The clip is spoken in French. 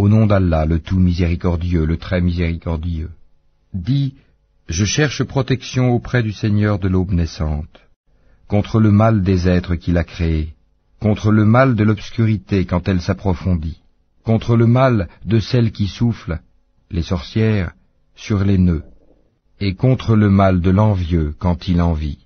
Au nom d'Allah, le tout miséricordieux, le très miséricordieux. Dis, je cherche protection auprès du Seigneur de l'aube naissante, contre le mal des êtres qu'il a créés, contre le mal de l'obscurité quand elle s'approfondit, contre le mal de celles qui soufflent, les sorcières, sur les nœuds, et contre le mal de l'envieux quand il vit. »